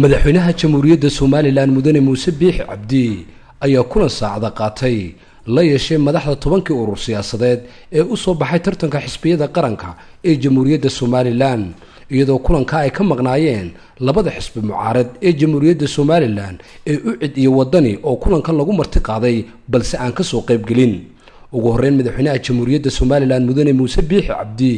madaxweynaha jamhuuriyadda somalilan mudane muuse biixi cabdi ayaa kulan saacada qaatay la yeeshay madaxda tobankii urur siyaasadeed ee u soo baxay tartanka xisbiyada qaranka ee jamhuuriyadda somalilan iyadoo kulanka ay ka maqnaayeen labada xisbi mucaarad ee jamhuuriyadda somalilan ee ucid iyo wadani oo kulanka lagu marti qaaday balse aan ka soo qaybgelin ugu horreyn madaxweynaha jamhuuriyadda somalilan mudane muuse biixi cabdi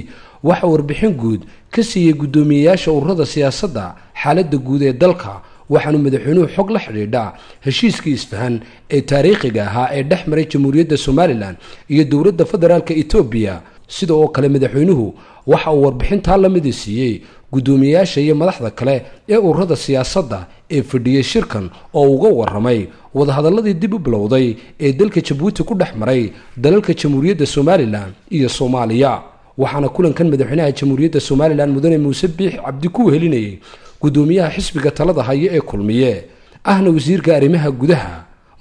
waxaa warbixin guud ka siiyey guddoomiyeyaasha ururada siyaasadda xaaladda guud ee dalka waxaanu madaxweynuhu xog la xidhiidha heshiiskii isfahan ee taariikhiga ahaa ee dhex maray jamhuuriyadda somalilan iyo dowladda federaalk etoobiya sida oo kale madaxweynuhu waxa uu warbixintaa la midii siiyey guddoomiyeyaasha iyo madaxda kale ee ururada siyaasadda ee fadhiyey shirkan oo uga warramay wadahadalladii dib u bilowday ee dalka jabuuti ku dhex maray dalalka jamhuuriyadda somalilan iyo soomaaliya waxaana kulankan madaxweynaha jamhuuriyadda somalilan mudane muuse biix cabdi ku helinayay guddoomiyaha xisbiga talada haye ee kulmiye ahna wasiirka arrimaha gudaha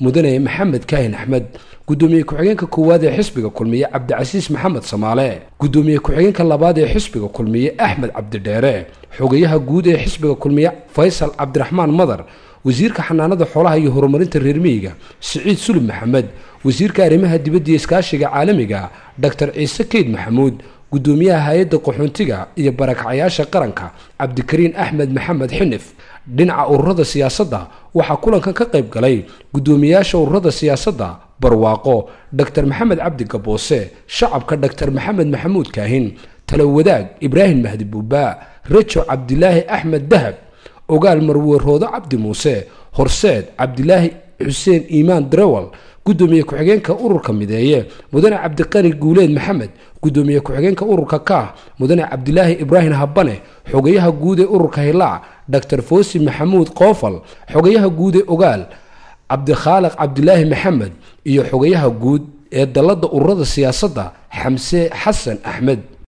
mudane maxamed kaahin axmed guddoomiye ku-xigeenka koowaad ee xisbiga kulmiye cabdicasiis maxamed samaale guddoomiye ku-xigeenka labaad ee xisbiga kulmiye axmed cabdidheere xogayaha guud ee xisbiga kulmiye faysal cabdiraxmaan madar wasiirka xanaanada xoolaha iyo horumarinta reer miyiga siciid sulub maxamed wasiirka arrimaha dibadda iyo iskaashiga caalamiga doctor ciise keyd maxamuud gudoomiyaha hay-adda qaxoontiga iyo barakacyaasha qaranka cabdikariin axmed maxamed xinif dhinaca ururada siyaasadda waxaa kulankan ka qayb galay gudoomiyaasha ururada siyaasadda barwaaqo dor maxamed cabdi gaboose shacabka dor maxamed maxamuud kaahin talowadaag ibraahim mahdi buuba rajo cabdilaahi axmed dahab ogaal marwe cabdi muuse horseed cabdilaahi xuseen iimaan darawal gudoomiye ku-xigeenka ururka mideeye mudane cabdiqani guuleed maxamed gudoomiye ku-xigeenka ururka kaah mudane cabdilaahi ibraahim habane xogayaha guud ee ururka hilaac doctor foosi maxamuud qoofal xogayaha guud ee ogaal cabdikhaaliq cabdilaahi maxamed iyo xogayaha guud ee dallada ururada siyaasadda xamse xasan axmed